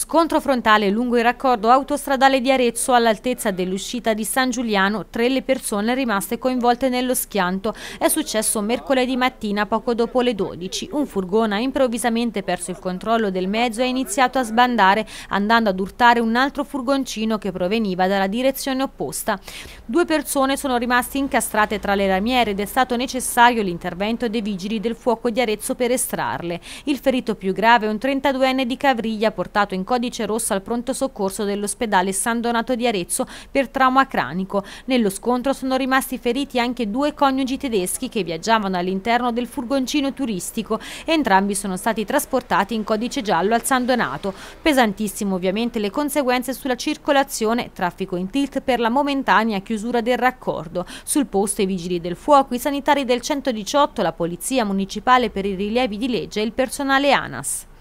Scontro frontale lungo il raccordo autostradale di Arezzo all'altezza dell'uscita di San Giuliano, tre le persone rimaste coinvolte nello schianto. È successo mercoledì mattina poco dopo le 12. Un furgone ha improvvisamente perso il controllo del mezzo e ha iniziato a sbandare andando ad urtare un altro furgoncino che proveniva dalla direzione opposta. Due persone sono rimaste incastrate tra le ramiere ed è stato necessario l'intervento dei vigili del fuoco di Arezzo per estrarle. Il ferito più grave è un 32enne di Cavriglia portato in codice rosso al pronto soccorso dell'ospedale San Donato di Arezzo per trauma cranico. Nello scontro sono rimasti feriti anche due coniugi tedeschi che viaggiavano all'interno del furgoncino turistico. Entrambi sono stati trasportati in codice giallo al San Donato. Pesantissime ovviamente le conseguenze sulla circolazione, traffico in tilt per la momentanea chiusura del raccordo. Sul posto i vigili del fuoco, i sanitari del 118, la polizia municipale per i rilievi di legge e il personale ANAS.